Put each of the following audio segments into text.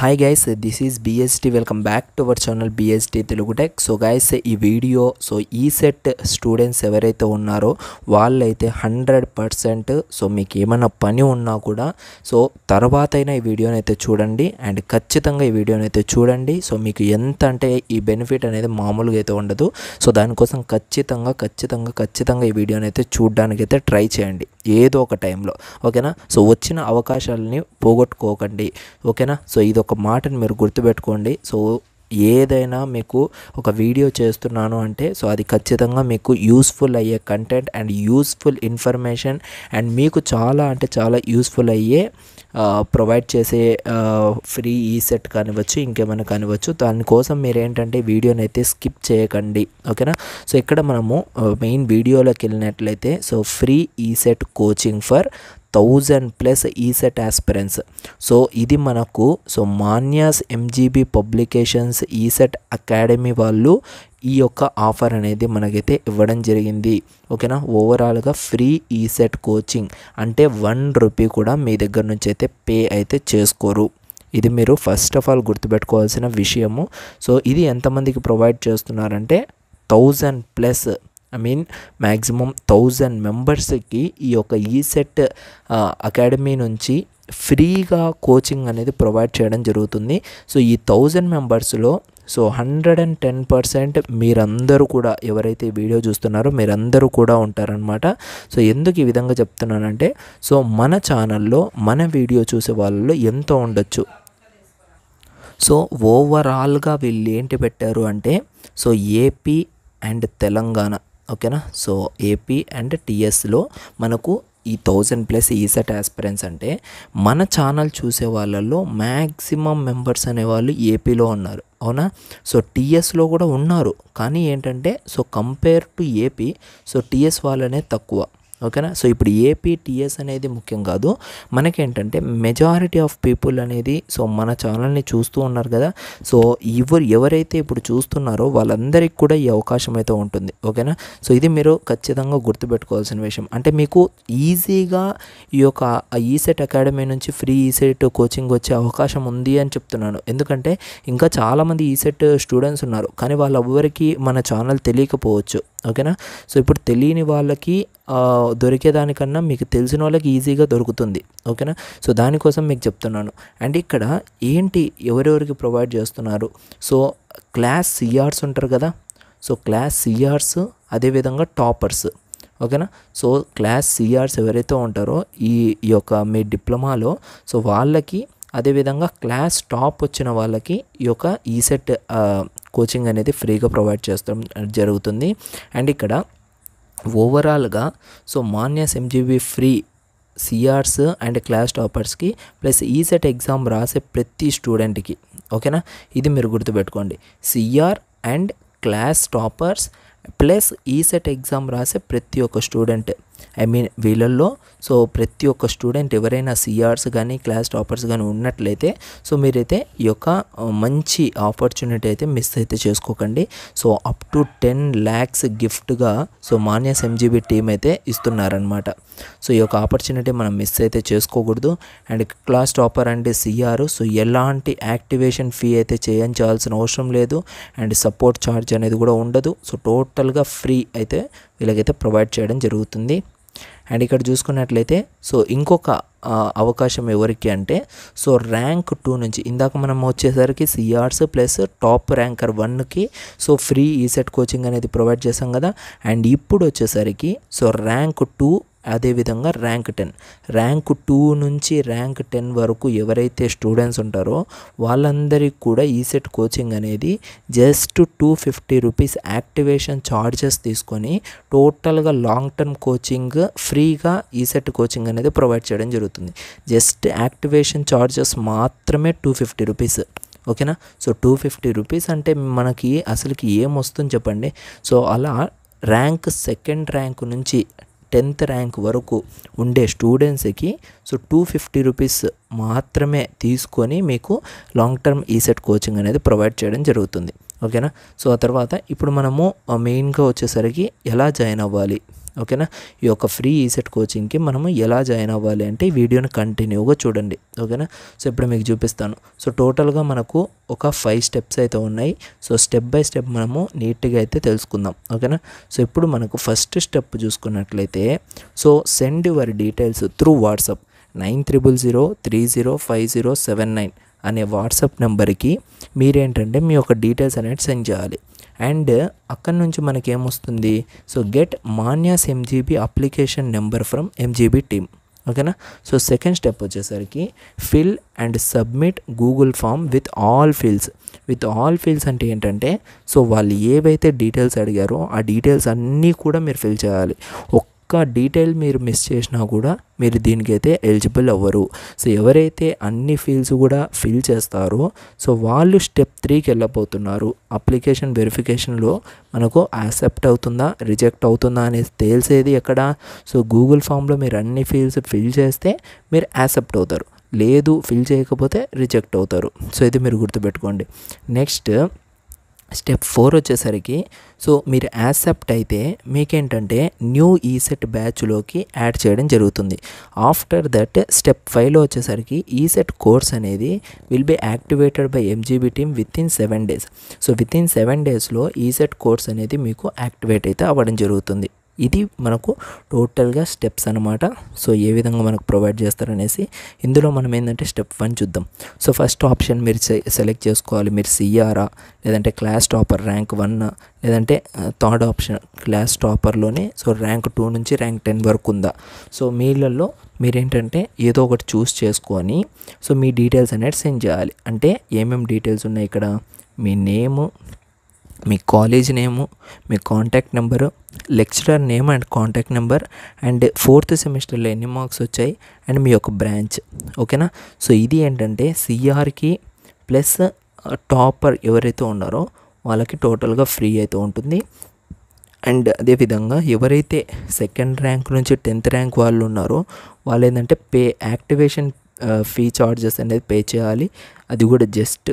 hi guys this is BST welcome back to our channel BST Telugu tech so guys ఈ video so ECET students ఎవరైతే ఉన్నారో వాళ్ళైతే hundred percent so మీకు ఏమైనా పని ఉన్నా కూడా సో తర్వాత అయినా ఈ వీడియోని అయితే చూడండి అండ్ ఖచ్చితంగా ఈ వీడియోని అయితే చూడండి సో మీకు ఎంత అంటే ఈ బెనిఫిట్ అనేది మామూలుగా అయితే ఉండదు సో దానికోసం ఖచ్చితంగా ఖచ్చితంగా ఖచ్చితంగా ఈ వీడియోని అయితే చూడడానికి అయితే ట్రై చేయండి ఏదో ఒక టైంలో ఓకేనా సో వచ్చిన అవకాశాలని పోగొట్టుకోకండి ఓకేనా సో ఇది ఒక మాటని మీరు గుర్తుపెట్టుకోండి సో ఏదైనా మీకు ఒక వీడియో చేస్తున్నాను అంటే సో అది ఖచ్చితంగా మీకు యూస్ఫుల్ అయ్యే content and useful information and మీకు చాలా అంటే చాలా యూస్ఫుల్ అయ్యే ప్రొవైడ్ చేసే ఫ్రీ ఈ సెట్ కానివ్వచ్చు ఇంకేమైనా కానివ్వచ్చు దానికోసం మీరు ఏంటంటే వీడియోని అయితే స్కిప్ చేయకండి ఓకేనా సో ఇక్కడ మనము మెయిన్ వీడియోలోకి వెళ్ళినట్లయితే so free ECET coaching for thousand plus ECET aspirants so ఇది మనకు so Manyas MGB publications ECET academy వాళ్ళు ఈ యొక్క ఆఫర్ అనేది మనకైతే ఇవ్వడం జరిగింది ఓకేనా ఓవరాల్గా ఫ్రీ ఈసెట్ కోచింగ్ అంటే వన్ రూపీ కూడా మీ దగ్గర నుంచి అయితే పే అయితే చేసుకోరు ఇది మీరు ఫస్ట్ ఆఫ్ ఆల్ గుర్తుపెట్టుకోవాల్సిన విషయము సో ఇది ఎంతమందికి ప్రొవైడ్ చేస్తున్నారంటే thousand plus I mean maximum thousand మెంబర్స్కి ఈ యొక్క ఈసెట్ అకాడమీ నుంచి ఫ్రీగా కోచింగ్ అనేది ప్రొవైడ్ చేయడం జరుగుతుంది సో ఈ థౌజండ్ మెంబర్స్లో so hundred and ten percent మీరందరూ కూడా ఎవరైతే వీడియో చూస్తున్నారో మీరందరూ కూడా ఉంటారనమాట సో ఎందుకు ఈ విధంగా చెప్తున్నానంటే సో మన ఛానల్లో మన వీడియో చూసే వాళ్ళలో ఎంతో ఉండొచ్చు సో ఓవరాల్గా వీళ్ళు ఏంటి పెట్టారు అంటే సో ఏపీ అండ్ తెలంగాణ ఓకేనా సో ఏపీ అండ్ టీఎస్లో మనకు ఈ థౌజండ్ ప్లస్ ఈసెట్ ఆస్పిరెంట్స్ అంటే మన ఛానల్ చూసే వాళ్ళల్లో మ్యాక్సిమం మెంబర్స్ అనేవాళ్ళు ఏపీలో ఉన్నారు అవునా సో టీఎస్లో కూడా ఉన్నారు కానీ ఏంటంటే so compare to AP so TS వాళ్ళనే తక్కువ ఓకేనా సో ఇప్పుడు ఏపీటీఎస్ అనేది ముఖ్యం కాదు మనకేంటంటే మెజారిటీ ఆఫ్ పీపుల్ అనేది సో మన ఛానల్ని చూస్తూ ఉన్నారు కదా సో ఎవరు ఎవరైతే ఇప్పుడు చూస్తున్నారో వాళ్ళందరికీ కూడా ఈ అవకాశం అయితే ఉంటుంది ఓకేనా సో ఇది మీరు ఖచ్చితంగా గుర్తుపెట్టుకోవాల్సిన విషయం అంటే మీకు ఈజీగా ఈ యొక్క ఈసెట్ అకాడమీ e నుంచి ఫ్రీ ఈసెట్ కోచింగ్ వచ్చే అవకాశం ఉంది అని చెప్తున్నాను ఎందుకంటే ఇంకా చాలామంది ఈసెట్ e స్టూడెంట్స్ ఉన్నారు కానీ వాళ్ళెవ్వరికి మన ఛానల్ తెలియకపోవచ్చు ఓకేనా సో ఇప్పుడు తెలియని వాళ్ళకి దొరికేదానికన్నా మీకు తెలిసిన వాళ్ళకి ఈజీగా దొరుకుతుంది ఓకేనా సో దానికోసం మీకు చెప్తున్నాను అండ్ ఇక్కడ ఏంటి ఎవరెవరికి ప్రొవైడ్ చేస్తున్నారు సో క్లాస్ సిఆర్స్ ఉంటారు కదా సో క్లాస్ సిఆర్స్ అదేవిధంగా టాపర్స్ ఓకేనా సో క్లాస్ సిఆర్స్ ఎవరైతే ఉంటారో ఈ యొక్క మీ డిప్లొమాలో సో వాళ్ళకి అదేవిధంగా క్లాస్ టాప్ వచ్చిన వాళ్ళకి ఈ యొక్క ఈసెట్ కోచింగ్ అనేది ఫ్రీగా ప్రొవైడ్ చేస్తాం జరుగుతుంది అండ్ ఇక్కడ ఓవరాల్గా so Manyas MGB free CRs and class టాపర్స్కి ప్లస్ ఈసెట్ ఎగ్జామ్ రాసే ప్రతి స్టూడెంట్కి ఓకేనా ఇది మీరు గుర్తుపెట్టుకోండి CR and class toppers plus ECET exam రాసే ప్రతి ఒక్క స్టూడెంట్ ఐ మీన్ వీళ్ళల్లో సో ప్రతి ఒక్క స్టూడెంట్ ఎవరైనా సిఆర్స్ కానీ క్లాస్ టాపర్స్ కానీ ఉన్నట్లయితే సో మీరైతే ఈ యొక్క మంచి ఆపర్చునిటీ అయితే మిస్ అయితే చేసుకోకండి so up to ten lakhs గిఫ్ట్గా సో మాన్యస్ ఎంజీబీ టీం అయితే ఇస్తున్నారనమాట సో ఈ యొక్క ఆపర్చునిటీ మనం మిస్ అయితే చేసుకోకూడదు and class topper and CR so ఎలాంటి యాక్టివేషన్ ఫీ అయితే చేయించాల్సిన అవసరం లేదు అండ్ సపోర్ట్ ఛార్జ్ అనేది కూడా ఉండదు సో టోటల్గా ఫ్రీ అయితే వీళ్ళకైతే ప్రొవైడ్ చేయడం జరుగుతుంది అండ్ ఇక్కడ చూసుకున్నట్లయితే సో ఇంకొక అవకాశం ఎవరికి అంటే సో ర్యాంక్ టూ నుంచి ఇందాక మనం వచ్చేసరికి సిఆర్స్ ప్లస్ టాప్ ర్యాంకర్ వన్కి సో ఫ్రీ ఈసెట్ కోచింగ్ అనేది ప్రొవైడ్ చేసాం కదా అండ్ ఇప్పుడు వచ్చేసరికి సో ర్యాంక్ టూ అదేవిధంగా ర్యాంక్ టెన్ ర్యాంక్ టూ నుంచి ర్యాంక్ టెన్ వరకు ఎవరైతే స్టూడెంట్స్ ఉంటారో వాళ్ళందరికీ కూడా ఈసెట్ కోచింగ్ అనేది just two fifty rupees activation charges తీసుకొని టోటల్గా లాంగ్ టర్మ్ కోచింగ్ ఫ్రీగా ఈసెట్ కోచింగ్ అనేది ప్రొవైడ్ చేయడం జరుగుతుంది జస్ట్ యాక్టివేషన్ ఛార్జెస్ మాత్రమే టూ ఫిఫ్టీ రూపీస్ ఓకేనా సో టూ ఫిఫ్టీ రూపీస్ అంటే మనకి అసలుకి ఏం వస్తుంది చెప్పండి సో అలా ర్యాంక్ సెకండ్ ర్యాంక్ నుంచి టెన్త్ ర్యాంక్ వరకు ఉండే స్టూడెంట్స్కి సో టూ ఫిఫ్టీ రూపీస్ మాత్రమే తీసుకొని మీకు లాంగ్ టర్మ్ ఈసెట్ కోచింగ్ అనేది ప్రొవైడ్ చేయడం జరుగుతుంది ఓకేనా సో ఆ తర్వాత ఇప్పుడు మనము మెయిన్గా వచ్చేసరికి ఎలా జాయిన్ అవ్వాలి ఓకేనా ఈ యొక్క ఫ్రీ ఈసెట్ కోచింగ్కి మనము ఎలా జాయిన్ అవ్వాలి అంటే ఈ వీడియోని కంటిన్యూగా చూడండి ఓకేనా సో ఇప్పుడు మీకు చూపిస్తాను సో టోటల్గా మనకు ఒక ఫైవ్ స్టెప్స్ అయితే ఉన్నాయి సో స్టెప్ బై స్టెప్ మనము నీట్గా అయితే తెలుసుకుందాం ఓకేనా సో ఇప్పుడు మనకు ఫస్ట్ స్టెప్ చూసుకున్నట్లయితే so send your details through WhatsApp nine triple zero three zero five zero seven nine అనే వాట్సాప్ నెంబర్కి మీరేంటంటే మీ యొక్క డీటెయిల్స్ అనేది సెండ్ చేయాలి అండ్ అక్కడ నుంచి మనకి ఏమొస్తుంది so get Manyas MGB application number from MGB team ఓకేనా సో సెకండ్ స్టెప్ వచ్చేసరికి fill and submit Google form with all fields with all fields అంటే ఏంటంటే సో వాళ్ళు ఏవైతే డీటెయిల్స్ అడిగారో ఆ డీటెయిల్స్ అన్నీ కూడా మీరు ఫిల్ చేయాలి ఒక్క ఇంకా డీటెయిల్ మీరు మిస్ చేసినా కూడా మీరు దీనికైతే ఎలిజిబుల్ అవ్వరు సో ఎవరైతే అన్ని ఫీల్డ్స్ కూడా ఫిల్ చేస్తారో సో వాళ్ళు స్టెప్ త్రీకి వెళ్ళబోతున్నారు అప్లికేషన్ వెరిఫికేషన్లో మనకు యాక్సెప్ట్ అవుతుందా రిజెక్ట్ అవుతుందా అనేది తెలిసేది ఎక్కడ సో గూగుల్ ఫామ్లో మీరు అన్ని ఫీల్డ్స్ ఫిల్ చేస్తే మీరు యాక్సెప్ట్ అవుతారు లేదు ఫిల్ చేయకపోతే రిజెక్ట్ అవుతారు సో ఇది మీరు గుర్తుపెట్టుకోండి నెక్స్ట్ స్టెప్ ఫోర్ వచ్చేసరికి సో మీరు యాక్సెప్ట్ అయితే మీకేంటంటే న్యూ ఈసెట్ బ్యాచ్లోకి యాడ్ చేయడం జరుగుతుంది ఆఫ్టర్ దట్ స్టెప్ ఫైవ్లో వచ్చేసరికి ఈసెట్ కోర్స్ అనేది will be activated by MGB team within seven days so within seven డేస్లో ఈసెట్ కోర్స్ అనేది మీకు యాక్టివేట్ అయితే అవ్వడం జరుగుతుంది ఇది మనకు టోటల్గా స్టెప్స్ అనమాట సో ఏ విధంగా మనకు ప్రొవైడ్ చేస్తారనేసి ఇందులో మనం ఏంటంటే స్టెప్ వన్ చూద్దాం సో ఫస్ట్ ఆప్షన్ మీరు సెలెక్ట్ చేసుకోవాలి మీరు సిఆరా లేదంటే క్లాస్ టాపర్ ర్యాంక్ వన్ లేదంటే థర్డ్ ఆప్షన్ క్లాస్ టాపర్లోనే సో ర్యాంక్ టూ నుంచి ర్యాంక్ టెన్ వరకు ఉందా సో మీళ్ళల్లో మీరేంటంటే ఏదో ఒకటి చూస్ చేసుకొని సో మీ డీటెయిల్స్ అనేది సెండ్ చేయాలి అంటే ఏమేమి డీటెయిల్స్ ఉన్నాయి ఇక్కడ మీ నేము మీ కాలేజ్ నేము మీ contact number lecturer name and contact number and fourth సెమిస్టర్లో ఎన్ని మార్క్స్ వచ్చాయి అండ్ మీ యొక్క బ్రాంచ్ ఓకేనా సో ఇది ఏంటంటే సిఆర్కి ప్లస్ టాపర్ ఎవరైతే ఉన్నారో వాళ్ళకి టోటల్గా ఫ్రీ అయితే ఉంటుంది అండ్ అదేవిధంగా ఎవరైతే సెకండ్ ర్యాంక్ నుంచి టెన్త్ ర్యాంక్ వాళ్ళు ఉన్నారో వాళ్ళు ఏంటంటే పే యాక్టివేషన్ ఫీ చార్జెస్ అనేది పే చేయాలి అది కూడా జస్ట్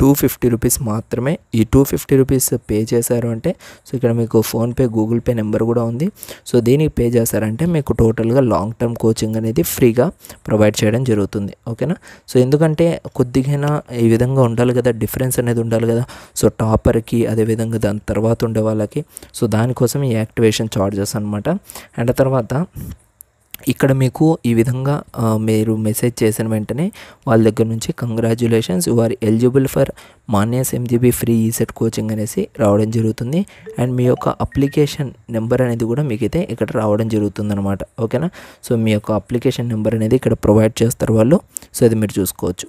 టూ ఫిఫ్టీ రూపీస్ మాత్రమే ఈ టూ ఫిఫ్టీ రూపీస్ పే చేశారు అంటే సో ఇక్కడ మీకు ఫోన్పే గూగుల్ పే నెంబర్ కూడా ఉంది సో దీనికి పే చేశారంటే మీకు టోటల్గా లాంగ్ టర్మ్ కోచింగ్ అనేది ఫ్రీగా ప్రొవైడ్ చేయడం జరుగుతుంది ఓకేనా సో ఎందుకంటే కొద్దిగైనా ఈ విధంగా ఉండాలి కదా డిఫరెన్స్ అనేది ఉండాలి కదా సో టాపర్కి అదేవిధంగా దాని తర్వాత ఉండే వాళ్ళకి సో దానికోసం ఈ యాక్టివేషన్ ఛార్జెస్ అనమాట అండ్ తర్వాత ఇక్కడ మీకు ఈ విధంగా మీరు మెసేజ్ చేసిన వెంటనే వాళ్ళ దగ్గర నుంచి congratulations you are eligible for Manyas MGB free ECET coaching అనేసి రావడం జరుగుతుంది అండ్ మీ యొక్క అప్లికేషన్ నెంబర్ అనేది కూడా మీకు అయితే ఇక్కడ రావడం జరుగుతుంది ఓకేనా సో మీ యొక్క అప్లికేషన్ నెంబర్ అనేది ఇక్కడ ప్రొవైడ్ చేస్తారు వాళ్ళు సో అది మీరు చూసుకోవచ్చు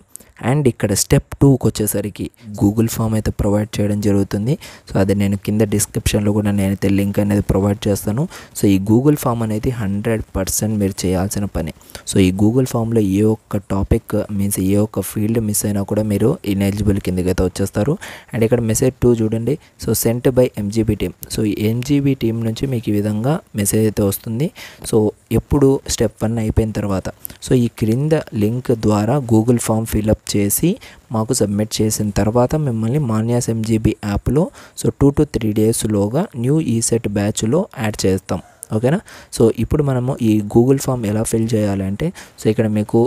అండ్ ఇక్కడ స్టెప్ టూకి వచ్చేసరికి గూగుల్ ఫామ్ అయితే ప్రొవైడ్ చేయడం జరుగుతుంది సో అది నేను కింద డిస్క్రిప్షన్లో కూడా నేనైతే లింక్ అనేది ప్రొవైడ్ చేస్తాను సో ఈ గూగుల్ ఫామ్ అనేది హండ్రెడ్ పర్సెంట్ మీరు చేయాల్సిన పని సో ఈ గూగుల్ ఫామ్లో ఏ ఒక్క టాపిక్ మీన్స్ ఏ ఒక్క ఫీల్డ్ మిస్ అయినా కూడా మీరు ఇనెలిజిబుల్ కిందకి అయితే వచ్చేస్తారు అండ్ ఇక్కడ మెసేజ్ టూ చూడండి so sent by MGB team so ఈ ఎంజీబీ టీం నుంచి మీకు ఈ విధంగా మెసేజ్ అయితే వస్తుంది సో ఎప్పుడు స్టెప్ వన్ అయిపోయిన తర్వాత సో ఈ క్రింద లింక్ ద్వారా గూగుల్ ఫామ్ ఫిల్ ఫిలప్ చేసి మాకు సబ్మిట్ చేసిన తర్వాత మిమ్మల్ని మాన్యాస్ ఎంజీబీ యాప్లో సో టూ టు త్రీ డేస్లోగా న్యూ ఈసెట్ బ్యాచ్లో యాడ్ చేస్తాం ఓకేనా సో ఇప్పుడు మనము ఈ గూగుల్ ఫామ్ ఎలా ఫిల్ చేయాలంటే సో ఇక్కడ మీకు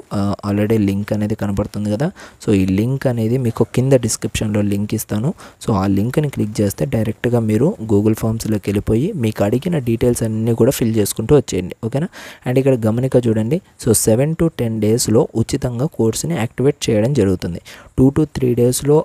ఆల్రెడీ లింక్ అనేది కనబడుతుంది కదా సో ఈ లింక్ అనేది మీకు కింద డిస్క్రిప్షన్లో లింక్ ఇస్తాను సో ఆ లింక్ని క్లిక్ చేస్తే డైరెక్ట్గా మీరు గూగుల్ ఫామ్స్లోకి వెళ్ళిపోయి మీకు అడిగిన డీటెయిల్స్ అన్నీ కూడా ఫిల్ చేసుకుంటూ వచ్చేయండి ఓకేనా అండ్ ఇక్కడ గమనిక చూడండి సో సెవెన్ టు టెన్ డేస్లో ఉచితంగా కోర్స్ని యాక్టివేట్ చేయడం జరుగుతుంది టూ టు త్రీ డేస్లో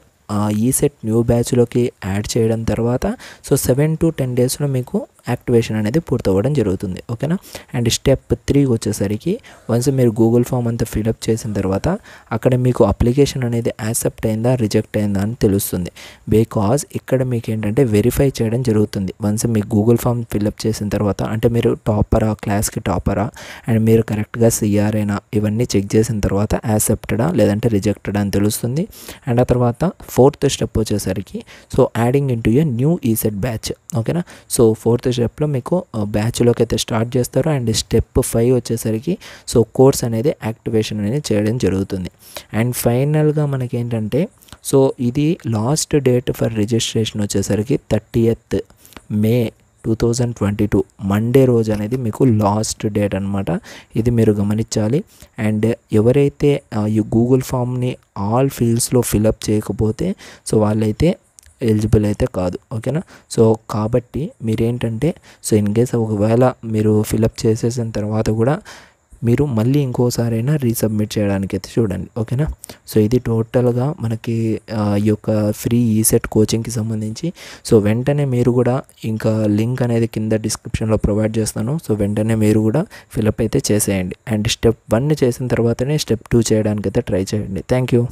ఈ సెట్ న్యూ బ్యాచ్లోకి యాడ్ చేయడం తర్వాత సో సెవెన్ టు టెన్ డేస్లో మీకు యాక్టివేషన్ అనేది పూర్తవ్వడం జరుగుతుంది ఓకేనా అండ్ స్టెప్ త్రీకి వచ్చేసరికి వన్స్ మీరు గూగుల్ ఫామ్ అంతా ఫిలప్ చేసిన తర్వాత అక్కడ మీకు అప్లికేషన్ అనేది యాక్సెప్ట్ అయిందా రిజెక్ట్ అయిందా అని తెలుస్తుంది బికాజ్ ఇక్కడ మీకు ఏంటంటే వెరిఫై చేయడం జరుగుతుంది వన్స్ మీ గూగుల్ ఫామ్ ఫిలప్ చేసిన తర్వాత అంటే మీరు టాపరా క్లాస్కి టాపరా అండ్ మీరు కరెక్ట్గా సిఆర్ఏనా ఇవన్నీ చెక్ చేసిన తర్వాత యాక్సెప్టడా లేదంటే రిజెక్టెడా అని తెలుస్తుంది అండ్ ఆ తర్వాత ఫోర్త్ స్టెప్ వచ్చేసరికి so adding into a new ECET batch ఓకేనా సో ఫోర్త్ షేప్లో మీకు బ్యాచ్లోకి అయితే స్టార్ట్ చేస్తారు అండ్ స్టెప్ ఫైవ్ వచ్చేసరికి సో కోర్స్ అనేది యాక్టివేషన్ అనేది చేయడం జరుగుతుంది అండ్ ఫైనల్గా మనకి ఏంటంటే సో ఇది లాస్ట్ డేట్ ఫర్ రిజిస్ట్రేషన్ వచ్చేసరికి thirtieth May two thousand twenty two Monday రోజు అనేది మీకు లాస్ట్ డేట్ అనమాట ఇది మీరు గమనించాలి అండ్ ఎవరైతే ఈ గూగుల్ ఫామ్ని ఆల్ ఫీల్డ్స్లో ఫిలప్ చేయకపోతే సో వాళ్ళైతే ఎలిజిబుల్ అయితే కాదు ఓకేనా సో కాబట్టి మీరేంటంటే సో ఇన్ కేస్ ఒకవేళ మీరు ఫిలప్ చేసేసిన తర్వాత కూడా మీరు మళ్ళీ ఇంకోసారైనా రీసబ్మిట్ చేయడానికి అయితే చూడండి ఓకేనా సో ఇది టోటల్గా మనకి ఈ యొక్క ఫ్రీ ఈసెట్ కోచింగ్కి సంబంధించి సో వెంటనే మీరు కూడా ఇంకా లింక్ అనేది కింద డిస్క్రిప్షన్లో ప్రొవైడ్ చేస్తాను సో వెంటనే మీరు కూడా ఫిలప్ అయితే చేసేయండి అండ్ స్టెప్ వన్ చేసిన తర్వాతనే స్టెప్ టూ చేయడానికి అయితే ట్రై చేయండి థ్యాంక్ యూ